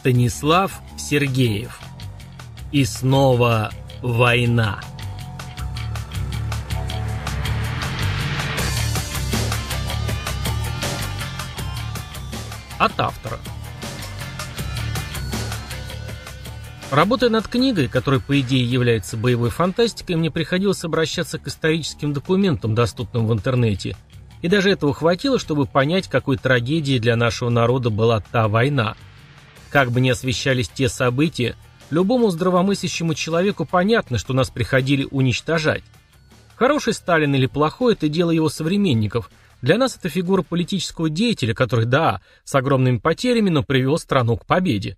Станислав Сергеев. И снова война. От автора. Работая над книгой, которая по идее является боевой фантастикой, мне приходилось обращаться к историческим документам, доступным в интернете. И даже этого хватило, чтобы понять, какой трагедией для нашего народа была та война – как бы ни освещались те события, любому здравомыслящему человеку понятно, что нас приходили уничтожать. Хороший Сталин или плохой – это дело его современников. Для нас это фигура политического деятеля, который, да, с огромными потерями, но привел страну к победе.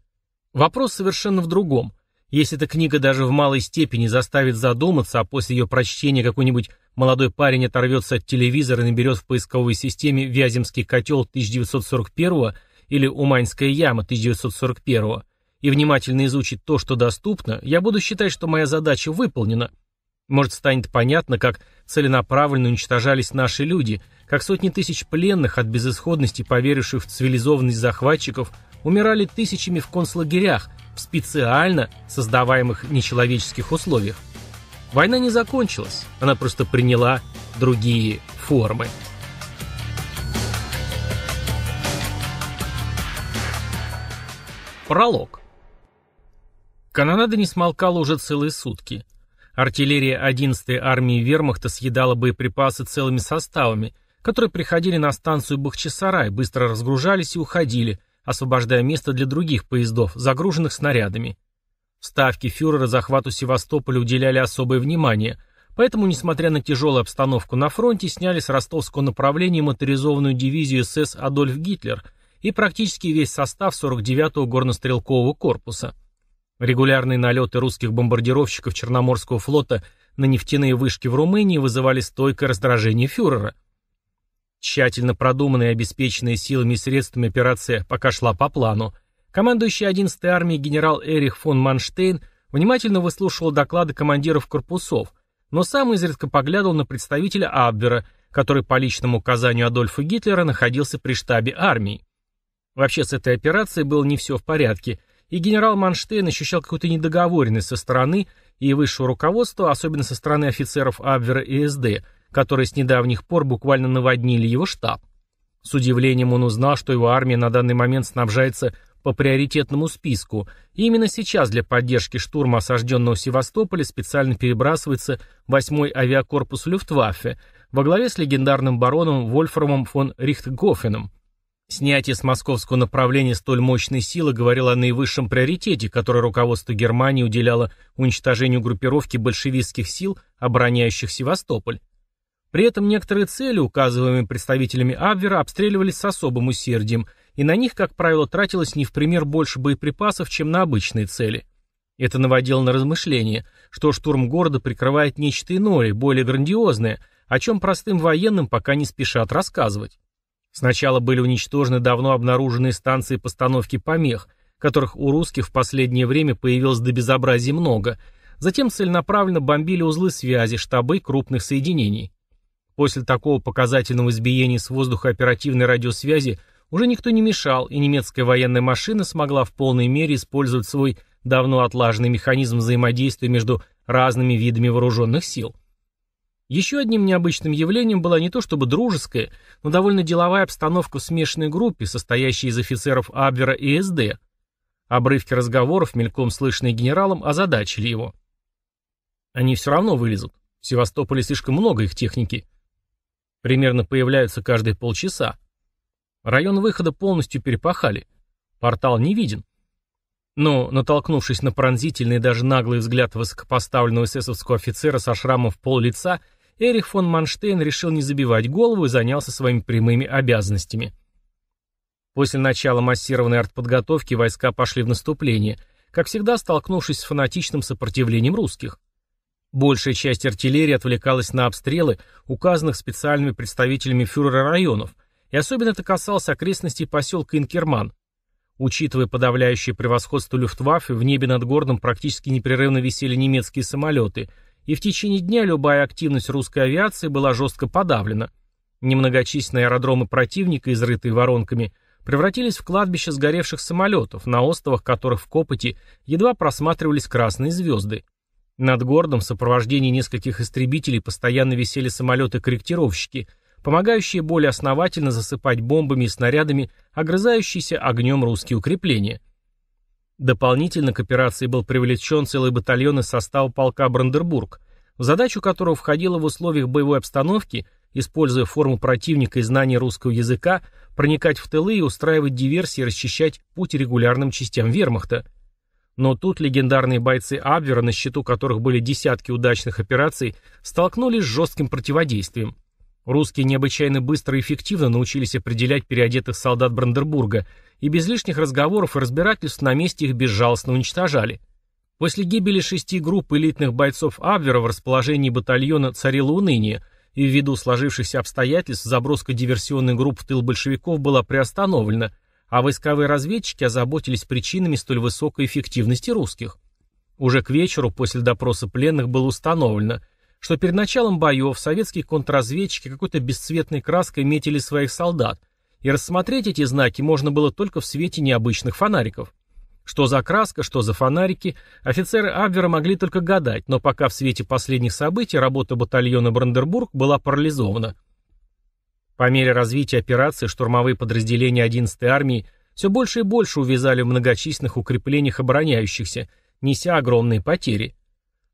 Вопрос совершенно в другом. Если эта книга даже в малой степени заставит задуматься, а после ее прочтения какой-нибудь молодой парень оторвется от телевизора и наберет в поисковой системе «Вяземский котел 1941 года», или Уманьская яма 1941 и внимательно изучить то, что доступно, я буду считать, что моя задача выполнена. Может, станет понятно, как целенаправленно уничтожались наши люди, как сотни тысяч пленных от безысходности, поверивших в цивилизованность захватчиков, умирали тысячами в концлагерях, в специально создаваемых нечеловеческих условиях. Война не закончилась, она просто приняла другие формы. Пролог. Канонада не смолкала уже целые сутки. Артиллерия 11-й армии вермахта съедала боеприпасы целыми составами, которые приходили на станцию Бахчисарай, быстро разгружались и уходили, освобождая место для других поездов, загруженных снарядами. Ставки фюрера захвату Севастополя уделяли особое внимание, поэтому, несмотря на тяжелую обстановку на фронте, сняли с ростовского направления моторизованную дивизию СС «Адольф Гитлер», и практически весь состав 49-го горнострелкового корпуса. Регулярные налеты русских бомбардировщиков Черноморского флота на нефтяные вышки в Румынии вызывали стойкое раздражение фюрера. Тщательно продуманная и обеспеченная силами и средствами операция пока шла по плану. Командующий 11-й армией генерал Эрих фон Манштейн внимательно выслушивал доклады командиров корпусов, но сам изредка поглядывал на представителя Абвера, который по личному указанию Адольфа Гитлера находился при штабе армии. Вообще с этой операцией было не все в порядке, и генерал Манштейн ощущал какую-то недоговоренность со стороны и высшего руководства, особенно со стороны офицеров Абвера и СД, которые с недавних пор буквально наводнили его штаб. С удивлением он узнал, что его армия на данный момент снабжается по приоритетному списку, и именно сейчас для поддержки штурма осажденного Севастополя специально перебрасывается 8-й авиакорпус Люфтваффе во главе с легендарным бароном Вольфрамом фон Рихтгофеном – Снятие с московского направления столь мощной силы говорило о наивысшем приоритете, который руководство Германии уделяло уничтожению группировки большевистских сил, обороняющих Севастополь. При этом некоторые цели, указываемые представителями Абвера, обстреливались с особым усердием, и на них, как правило, тратилось не в пример больше боеприпасов, чем на обычные цели. Это наводило на размышление, что штурм города прикрывает нечто иное, более грандиозное, о чем простым военным пока не спешат рассказывать. Сначала были уничтожены давно обнаруженные станции постановки помех, которых у русских в последнее время появилось до безобразия много. Затем целенаправленно бомбили узлы связи, штабы крупных соединений. После такого показательного избиения с воздуха оперативной радиосвязи уже никто не мешал, и немецкая военная машина смогла в полной мере использовать свой давно отлаженный механизм взаимодействия между разными видами вооруженных сил. Еще одним необычным явлением была не то чтобы дружеская, но довольно деловая обстановка в смешанной группе, состоящей из офицеров Абвера и СД. Обрывки разговоров, мельком слышанные генералом, озадачили его. Они все равно вылезут. В Севастополе слишком много их техники. Примерно появляются каждые полчаса. Район выхода полностью перепахали. Портал не виден. Но, натолкнувшись на пронзительный даже наглый взгляд высокопоставленного эсэсовского офицера со шрамом в пол лица, Эрих фон Манштейн решил не забивать голову и занялся своими прямыми обязанностями. После начала массированной артподготовки войска пошли в наступление, как всегда столкнувшись с фанатичным сопротивлением русских. Большая часть артиллерии отвлекалась на обстрелы, указанных специальными представителями фюрера районов, и особенно это касалось окрестностей поселка Инкерман. Учитывая подавляющее превосходство Люфтваффе, в небе над городом практически непрерывно висели немецкие самолеты – и в течение дня любая активность русской авиации была жестко подавлена. Немногочисленные аэродромы противника, изрытые воронками, превратились в кладбище сгоревших самолетов, на островах которых в Копоти едва просматривались красные звезды. Над городом в сопровождении нескольких истребителей постоянно висели самолеты-корректировщики, помогающие более основательно засыпать бомбами и снарядами, огрызающиеся огнем русские укрепления – Дополнительно к операции был привлечен целый батальон из состава полка Брандербург, в задачу которого входило в условиях боевой обстановки, используя форму противника и знание русского языка, проникать в тылы и устраивать диверсии и расчищать путь регулярным частям вермахта. Но тут легендарные бойцы Абвера, на счету которых были десятки удачных операций, столкнулись с жестким противодействием. Русские необычайно быстро и эффективно научились определять переодетых солдат Брандербурга и без лишних разговоров и разбирательств на месте их безжалостно уничтожали. После гибели шести групп элитных бойцов Абвера в расположении батальона царило уныние, и ввиду сложившихся обстоятельств заброска диверсионных групп в тыл большевиков была приостановлена, а войсковые разведчики озаботились причинами столь высокой эффективности русских. Уже к вечеру после допроса пленных было установлено – что перед началом боев советские контрразведчики какой-то бесцветной краской метили своих солдат, и рассмотреть эти знаки можно было только в свете необычных фонариков. Что за краска, что за фонарики, офицеры Абвера могли только гадать, но пока в свете последних событий работа батальона Брандербург была парализована. По мере развития операции штурмовые подразделения 11-й армии все больше и больше увязали в многочисленных укреплениях обороняющихся, неся огромные потери –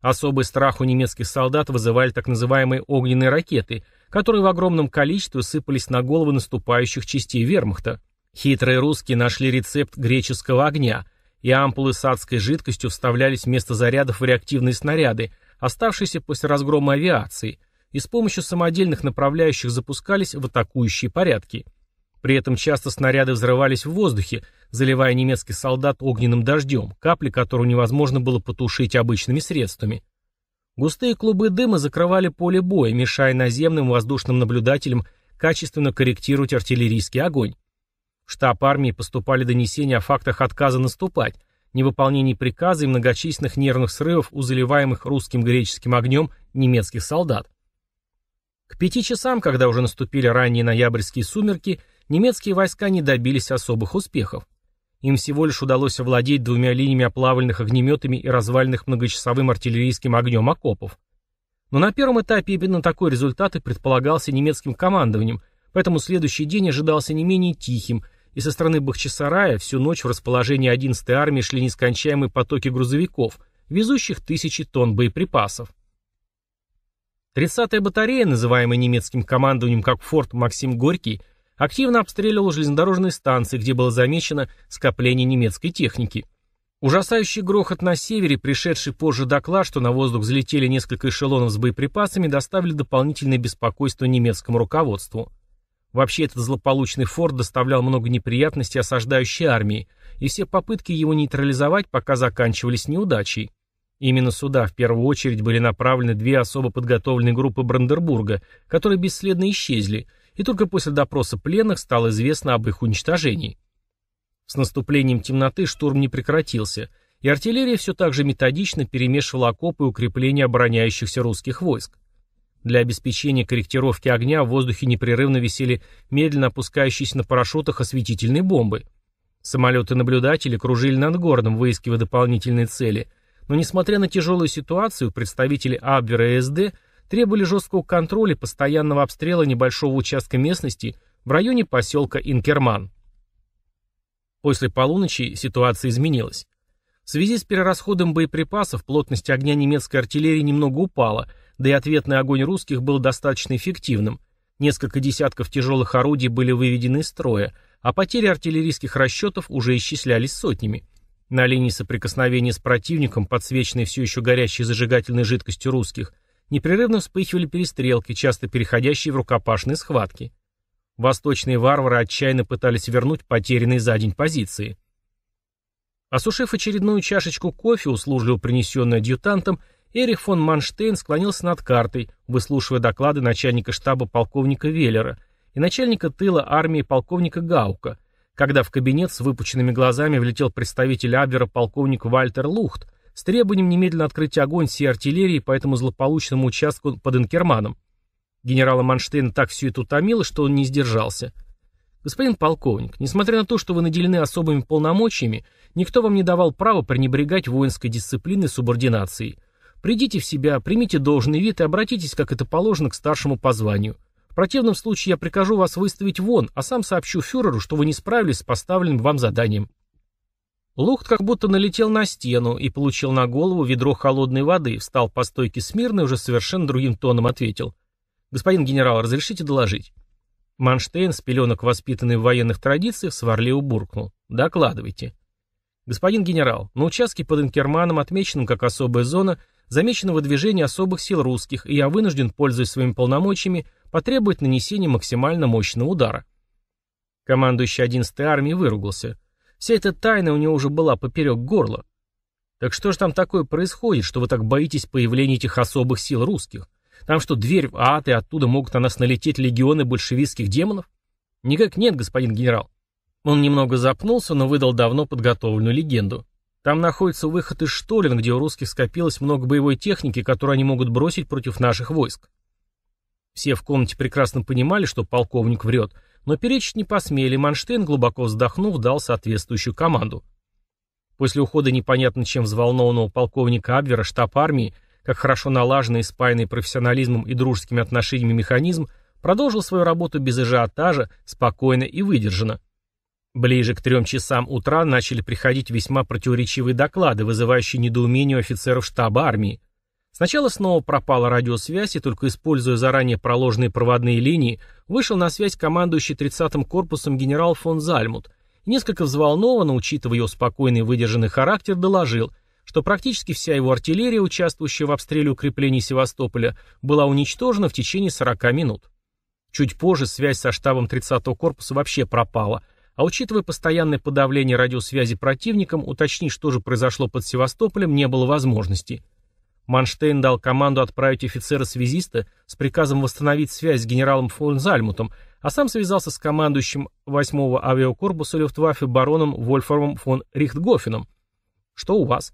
Особый страх у немецких солдат вызывали так называемые огненные ракеты, которые в огромном количестве сыпались на головы наступающих частей вермахта. Хитрые русские нашли рецепт греческого огня, и ампулы с адской жидкостью вставлялись вместо зарядов в реактивные снаряды, оставшиеся после разгрома авиации, и с помощью самодельных направляющих запускались в атакующие порядки. При этом часто снаряды взрывались в воздухе, заливая немецкий солдат огненным дождем, капли которого невозможно было потушить обычными средствами. Густые клубы дыма закрывали поле боя, мешая наземным и воздушным наблюдателям качественно корректировать артиллерийский огонь. В штаб армии поступали донесения о фактах отказа наступать, невыполнении приказа и многочисленных нервных срывов у заливаемых русским греческим огнем немецких солдат. К пяти часам, когда уже наступили ранние ноябрьские сумерки, немецкие войска не добились особых успехов. Им всего лишь удалось овладеть двумя линиями оплавленных огнеметами и разваленных многочасовым артиллерийским огнем окопов. Но на первом этапе именно такой результат и предполагался немецким командованием, поэтому следующий день ожидался не менее тихим, и со стороны Бахчисарая всю ночь в расположении 11-й армии шли нескончаемые потоки грузовиков, везущих тысячи тонн боеприпасов. 30-я батарея, называемая немецким командованием как форт Максим Горький, активно обстреливал железнодорожные станции, где было замечено скопление немецкой техники. Ужасающий грохот на севере, пришедший позже доклад, что на воздух взлетели несколько эшелонов с боеприпасами, доставили дополнительное беспокойство немецкому руководству. Вообще этот злополучный форт доставлял много неприятностей осаждающей армии, и все попытки его нейтрализовать пока заканчивались неудачей. Именно сюда в первую очередь были направлены две особо подготовленные группы Брандербурга, которые бесследно исчезли, и только после допроса пленных стало известно об их уничтожении. С наступлением темноты штурм не прекратился, и артиллерия все так же методично перемешивала окопы и укрепления обороняющихся русских войск. Для обеспечения корректировки огня в воздухе непрерывно висели медленно опускающиеся на парашютах осветительные бомбы. Самолеты-наблюдатели кружили над городом, выискивая дополнительные цели, но несмотря на тяжелую ситуацию, представители Абвера и СД – требовали жесткого контроля и постоянного обстрела небольшого участка местности в районе поселка Инкерман. После полуночи ситуация изменилась. В связи с перерасходом боеприпасов плотность огня немецкой артиллерии немного упала, да и ответный огонь русских был достаточно эффективным. Несколько десятков тяжелых орудий были выведены из строя, а потери артиллерийских расчетов уже исчислялись сотнями. На линии соприкосновения с противником, подсвеченной все еще горящей зажигательной жидкостью русских, непрерывно вспыхивали перестрелки, часто переходящие в рукопашные схватки. Восточные варвары отчаянно пытались вернуть потерянные за день позиции. Осушив очередную чашечку кофе, услужливо принесенную адъютантом, Эрих фон Манштейн склонился над картой, выслушивая доклады начальника штаба полковника Веллера и начальника тыла армии полковника Гаука, когда в кабинет с выпученными глазами влетел представитель Абвера полковник Вальтер Лухт, с требованием немедленно открыть огонь всей артиллерии по этому злополучному участку под Инкерманом. Генерала Манштейна так все это утомило, что он не сдержался. «Господин полковник, несмотря на то, что вы наделены особыми полномочиями, никто вам не давал права пренебрегать воинской дисциплиной и субординацией. Придите в себя, примите должный вид и обратитесь, как это положено, к старшему по званию. В противном случае я прикажу вас выставить вон, а сам сообщу фюреру, что вы не справились с поставленным вам заданием». Лухт как будто налетел на стену и получил на голову ведро холодной воды, встал по стойке смирно и уже совершенно другим тоном ответил. «Господин генерал, разрешите доложить?» Манштейн, с пеленок воспитанный в военных традициях, сварливо буркнул. «Докладывайте». «Господин генерал, на участке под Инкерманом, отмеченном как особая зона, замечено выдвижение особых сил русских, и я вынужден, пользуясь своими полномочиями, потребовать нанесения максимально мощного удара». Командующий 11-й армии выругался – Вся эта тайна у него уже была поперек горла. Так что же там такое происходит, что вы так боитесь появления этих особых сил русских? Там что, дверь в ад, и оттуда могут на нас налететь легионы большевистских демонов? Никак нет, господин генерал. Он немного запнулся, но выдал давно подготовленную легенду. Там находится выход из Штолин, где у русских скопилось много боевой техники, которую они могут бросить против наших войск. Все в комнате прекрасно понимали, что полковник врет, но перечить не посмели, Манштейн, глубоко вздохнув, дал соответствующую команду. После ухода непонятно чем взволнованного полковника Абвера штаб армии, как хорошо налаженный, спаянный профессионализмом и дружескими отношениями механизм, продолжил свою работу без ажиотажа, спокойно и выдержанно. Ближе к трем часам утра начали приходить весьма противоречивые доклады, вызывающие недоумение у офицеров штаба армии. Сначала снова пропала радиосвязь, и только используя заранее проложенные проводные линии, вышел на связь командующий 30-м корпусом генерал фон Зальмут. И несколько взволнованно, учитывая его спокойный выдержанный характер, доложил, что практически вся его артиллерия, участвующая в обстреле укреплений Севастополя, была уничтожена в течение 40 минут. Чуть позже связь со штабом 30-го корпуса вообще пропала, а учитывая постоянное подавление радиосвязи противником, уточнить, что же произошло под Севастополем, не было возможности – Манштейн дал команду отправить офицера-связиста с приказом восстановить связь с генералом фон Зальмутом, а сам связался с командующим 8-го авиакорпуса Люфтваффе бароном Вольфером фон Рихтгофеном. «Что у вас?»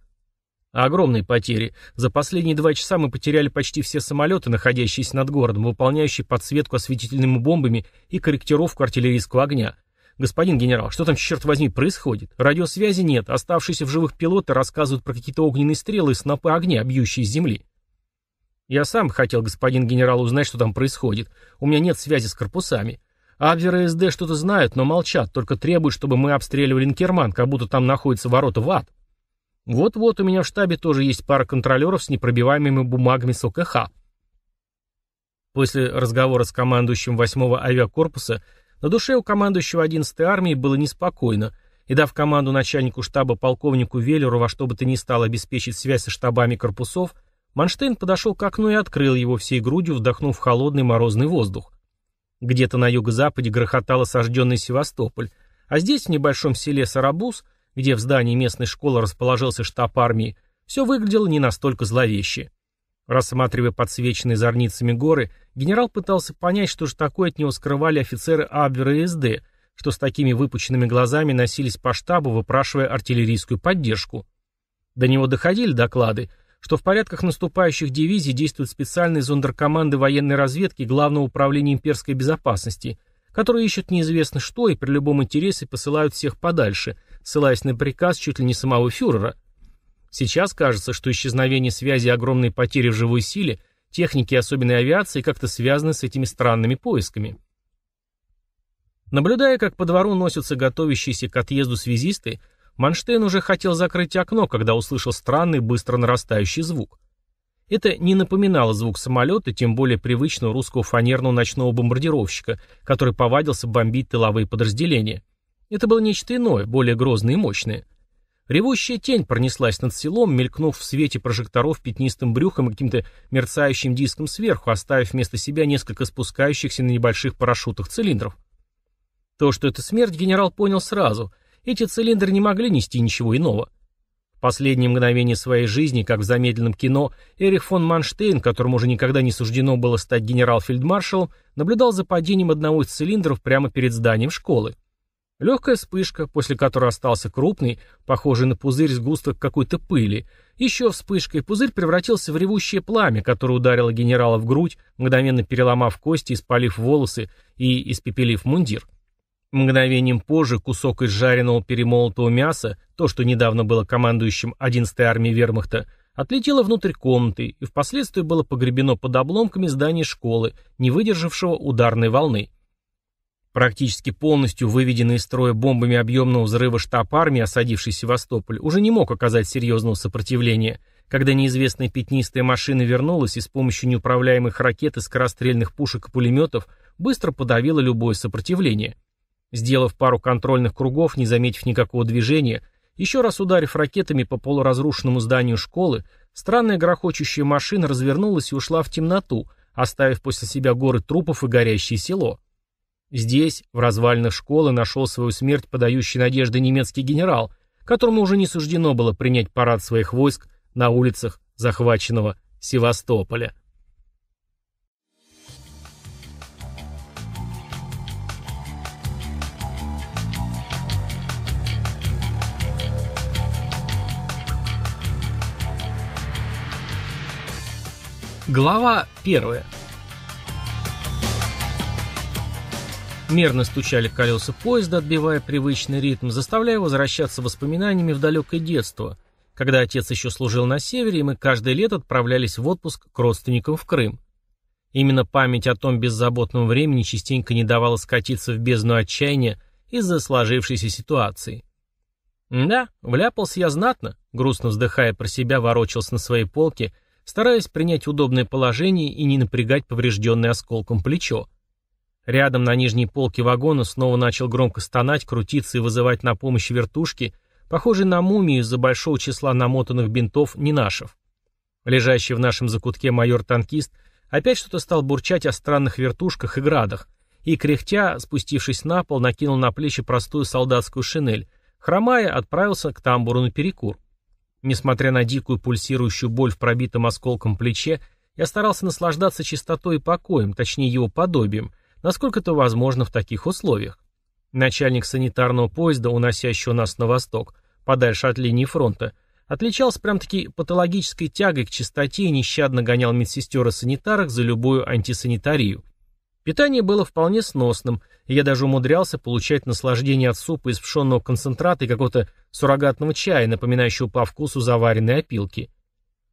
«Огромные потери. За последние два часа мы потеряли почти все самолеты, находящиеся над городом, выполняющие подсветку осветительными бомбами и корректировку артиллерийского огня. «Господин генерал, что там, черт возьми, происходит? Радиосвязи нет, оставшиеся в живых пилоты рассказывают про какие-то огненные стрелы и снопы огня, бьющие с земли». «Я сам хотел, господин генерал, узнать, что там происходит. У меня нет связи с корпусами. Абверы СД что-то знают, но молчат, только требуют, чтобы мы обстреливали Инкерман, как будто там находятся ворота в ад». «Вот-вот, у меня в штабе тоже есть пара контролеров с непробиваемыми бумагами с ОКХ». После разговора с командующим 8-го авиакорпуса на душе у командующего 11-й армии было неспокойно, и дав команду начальнику штаба полковнику Велеру, во что бы то ни стало обеспечить связь со штабами корпусов, Манштейн подошел к окну и открыл его всей грудью, вдохнув холодный морозный воздух. Где-то на юго-западе грохотал осажденный Севастополь, а здесь, в небольшом селе Сарабуз, где в здании местной школы расположился штаб армии, все выглядело не настолько зловеще. Рассматривая подсвеченные зорницами горы, генерал пытался понять, что же такое от него скрывали офицеры Абвера и СД, что с такими выпученными глазами носились по штабу, выпрашивая артиллерийскую поддержку. До него доходили доклады, что в порядках наступающих дивизий действуют специальные зондеркоманды военной разведки Главного управления имперской безопасности, которые ищут неизвестно что и при любом интересе посылают всех подальше, ссылаясь на приказ чуть ли не самого фюрера. Сейчас кажется, что исчезновение связи и огромные потери в живой силе – техники и особенной авиации как-то связаны с этими странными поисками. Наблюдая, как по двору носятся готовящиеся к отъезду связисты, Манштейн уже хотел закрыть окно, когда услышал странный, быстро нарастающий звук. Это не напоминало звук самолета, тем более привычного русского фанерного ночного бомбардировщика, который повадился бомбить тыловые подразделения. Это было нечто иное, более грозное и мощное. Ревущая тень пронеслась над селом, мелькнув в свете прожекторов пятнистым брюхом и каким-то мерцающим диском сверху, оставив вместо себя несколько спускающихся на небольших парашютах цилиндров. То, что это смерть, генерал понял сразу. Эти цилиндры не могли нести ничего иного. В последние мгновения своей жизни, как в замедленном кино, Эрих фон Манштейн, которому уже никогда не суждено было стать генерал-фельдмаршалом, наблюдал за падением одного из цилиндров прямо перед зданием школы. Легкая вспышка, после которой остался крупный, похожий на пузырь сгусток какой-то пыли. Еще вспышка, и пузырь превратился в ревущее пламя, которое ударило генерала в грудь, мгновенно переломав кости, испалив волосы и испепелив мундир. Мгновением позже кусок из жареного перемолотого мяса, то, что недавно было командующим 11-й армией вермахта, отлетело внутрь комнаты и впоследствии было погребено под обломками здания школы, не выдержавшего ударной волны. Практически полностью выведенный из строя бомбами объемного взрыва штаб армии, осадивший Севастополь, уже не мог оказать серьезного сопротивления, когда неизвестная пятнистая машина вернулась и с помощью неуправляемых ракет и скорострельных пушек и пулеметов быстро подавила любое сопротивление. Сделав пару контрольных кругов, не заметив никакого движения, еще раз ударив ракетами по полуразрушенному зданию школы, странная грохочущая машина развернулась и ушла в темноту, оставив после себя горы трупов и горящее село. Здесь, в развалинах школы, нашел свою смерть подающий надежды немецкий генерал, которому уже не суждено было принять парад своих войск на улицах захваченного Севастополя. Глава первая. Мерно стучали колеса поезда, отбивая привычный ритм, заставляя возвращаться воспоминаниями в далекое детство, когда отец еще служил на севере, и мы каждое лето отправлялись в отпуск к родственникам в Крым. Именно память о том беззаботном времени частенько не давала скатиться в бездну отчаяния из-за сложившейся ситуации. «Да, вляпался я знатно», — грустно вздыхая про себя, ворочался на своей полке, стараясь принять удобное положение и не напрягать поврежденное осколком плечо. Рядом на нижней полке вагона снова начал громко стонать, крутиться и вызывать на помощь вертушки, похожие на мумию из-за большого числа намотанных бинтов Нинашев. Лежащий в нашем закутке майор-танкист опять что-то стал бурчать о странных вертушках и градах, и, кряхтя, спустившись на пол, накинул на плечи простую солдатскую шинель, хромая, отправился к тамбуру на перекур. Несмотря на дикую пульсирующую боль в пробитом осколком плече, я старался наслаждаться чистотой и покоем, точнее его подобием — насколько это возможно в таких условиях. Начальник санитарного поезда, уносящего нас на восток, подальше от линии фронта, отличался прям-таки патологической тягой к чистоте и нещадно гонял медсестер и санитарок за любую антисанитарию. Питание было вполне сносным, и я даже умудрялся получать наслаждение от супа из пшенного концентрата и какого-то суррогатного чая, напоминающего по вкусу заваренные опилки.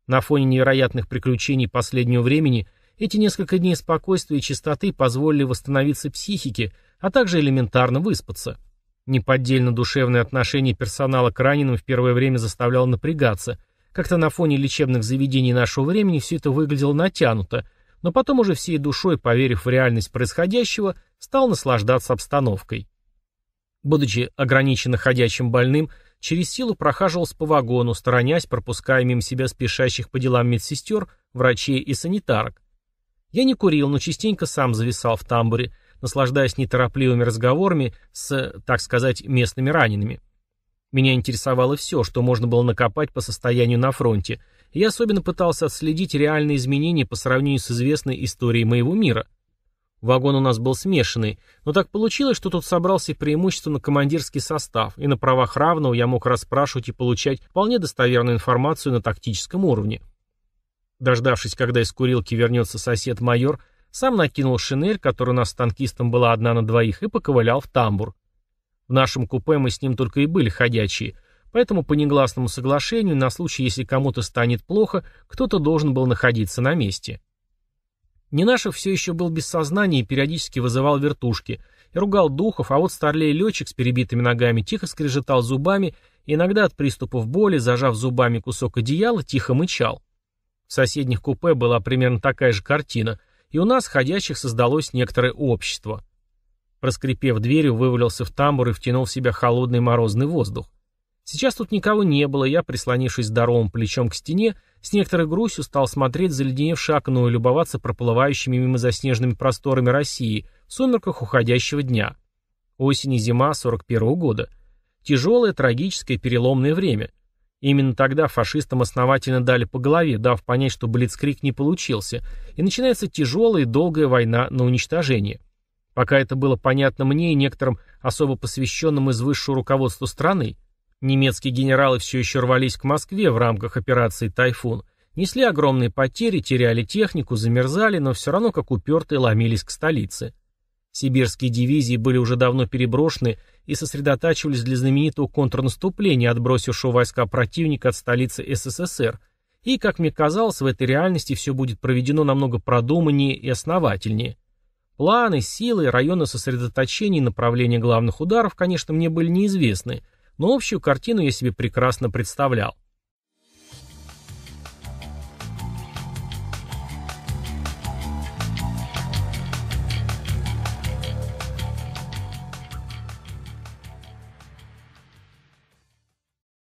На фоне невероятных приключений последнего времени – эти несколько дней спокойствия и чистоты позволили восстановиться психике, а также элементарно выспаться. Неподдельно душевное отношение персонала к раненым в первое время заставляло напрягаться. Как-то на фоне лечебных заведений нашего времени все это выглядело натянуто, но потом уже всей душой, поверив в реальность происходящего, стал наслаждаться обстановкой. Будучи ограниченно ходячим больным, через силу прохаживался по вагону, сторонясь, пропуская мимо себя спешащих по делам медсестер, врачей и санитарок. Я не курил, но частенько сам зависал в тамбуре, наслаждаясь неторопливыми разговорами с, так сказать, местными ранеными. Меня интересовало все, что можно было накопать по состоянию на фронте, и я особенно пытался отследить реальные изменения по сравнению с известной историей моего мира. Вагон у нас был смешанный, но так получилось, что тут собрался преимущественно командирский состав, и на правах равного я мог расспрашивать и получать вполне достоверную информацию на тактическом уровне. Дождавшись, когда из курилки вернется сосед-майор, сам накинул шинель, которая у нас с танкистом была одна на двоих, и поковылял в тамбур. В нашем купе мы с ним только и были ходячие, поэтому по негласному соглашению, на случай, если кому-то станет плохо, кто-то должен был находиться на месте. Ненашев все еще был без сознания и периодически вызывал вертушки, и ругал духов, а вот старлей-летчик с перебитыми ногами тихо скрежетал зубами и иногда от приступов боли, зажав зубами кусок одеяла, тихо мычал. В соседних купе была примерно такая же картина, и у нас ходящих создалось некоторое общество. Проскрипев дверью, вывалился в тамбур и втянул в себя холодный морозный воздух. Сейчас тут никого не было, я, прислонившись здоровым плечом к стене, с некоторой грустью стал смотреть заледеневшее окно и любоваться проплывающими мимо заснеженными просторами России в сумерках уходящего дня. Осень и зима 41 -го года. Тяжелое, трагическое, переломное время. Именно тогда фашистам основательно дали по голове, дав понять, что блицкрик не получился, и начинается тяжелая и долгая война на уничтожение. Пока это было понятно мне и некоторым особо посвященным из высшего руководства страны, немецкие генералы все еще рвались к Москве в рамках операции «Тайфун», несли огромные потери, теряли технику, замерзали, но все равно как упертые ломились к столице. Сибирские дивизии были уже давно переброшены и сосредотачивались для знаменитого контрнаступления, отбросившего войска противника от столицы СССР. И, как мне казалось, в этой реальности все будет проведено намного продуманнее и основательнее. Планы, силы, районы сосредоточения и направления главных ударов, конечно, мне были неизвестны, но общую картину я себе прекрасно представлял.